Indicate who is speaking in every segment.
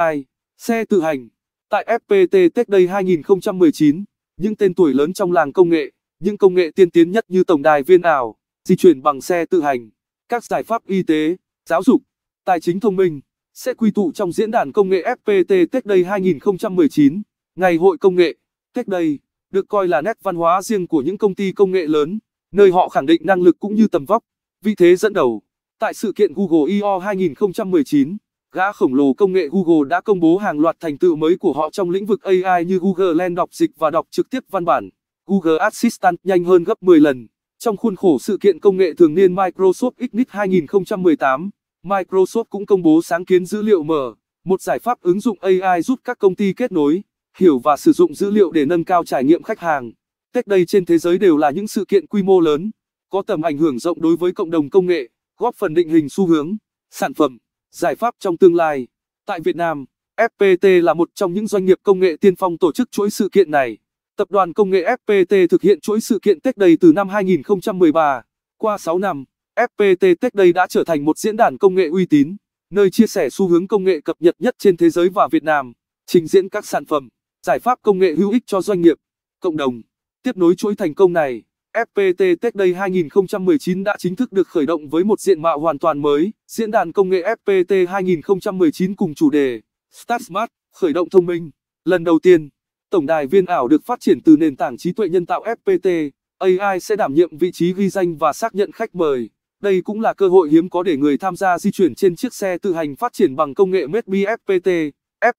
Speaker 1: 2. Xe tự hành Tại FPT Tech Day 2019, những tên tuổi lớn trong làng công nghệ, những công nghệ tiên tiến nhất như tổng đài viên ảo, di chuyển bằng xe tự hành, các giải pháp y tế, giáo dục, tài chính thông minh, sẽ quy tụ trong diễn đàn công nghệ FPT Tech Day 2019, ngày hội công nghệ, Tech Day, được coi là nét văn hóa riêng của những công ty công nghệ lớn, nơi họ khẳng định năng lực cũng như tầm vóc, vị thế dẫn đầu. Tại sự kiện Google I.O. 2019, Gã khổng lồ công nghệ Google đã công bố hàng loạt thành tựu mới của họ trong lĩnh vực AI như Google Lens đọc dịch và đọc trực tiếp văn bản, Google Assistant nhanh hơn gấp 10 lần. Trong khuôn khổ sự kiện công nghệ thường niên Microsoft Ignite 2018, Microsoft cũng công bố sáng kiến dữ liệu mở, một giải pháp ứng dụng AI giúp các công ty kết nối, hiểu và sử dụng dữ liệu để nâng cao trải nghiệm khách hàng. Tech đây trên thế giới đều là những sự kiện quy mô lớn, có tầm ảnh hưởng rộng đối với cộng đồng công nghệ, góp phần định hình xu hướng, sản phẩm Giải pháp trong tương lai Tại Việt Nam, FPT là một trong những doanh nghiệp công nghệ tiên phong tổ chức chuỗi sự kiện này. Tập đoàn công nghệ FPT thực hiện chuỗi sự kiện Tech Day từ năm 2013. Qua 6 năm, FPT Tech Day đã trở thành một diễn đàn công nghệ uy tín, nơi chia sẻ xu hướng công nghệ cập nhật nhất trên thế giới và Việt Nam, trình diễn các sản phẩm, giải pháp công nghệ hữu ích cho doanh nghiệp, cộng đồng. Tiếp nối chuỗi thành công này, FPT Tech Day 2019 đã chính thức được khởi động với một diện mạo hoàn toàn mới, diễn đàn công nghệ FPT 2019 cùng chủ đề Start Smart, khởi động thông minh. Lần đầu tiên, tổng đài viên ảo được phát triển từ nền tảng trí tuệ nhân tạo FPT, AI sẽ đảm nhiệm vị trí ghi danh và xác nhận khách mời. Đây cũng là cơ hội hiếm có để người tham gia di chuyển trên chiếc xe tự hành phát triển bằng công nghệ Medbi FPT.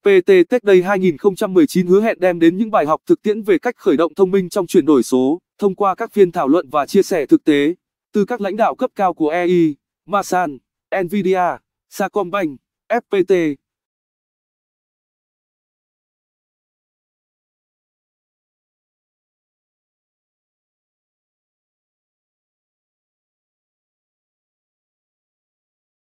Speaker 1: FPT Tech Day 2019 hứa hẹn đem đến những bài học thực tiễn về cách khởi động thông minh trong chuyển đổi số thông qua các phiên thảo luận và chia sẻ thực tế từ các lãnh đạo cấp cao của EI, Masan, Nvidia, Sacombank, FPT.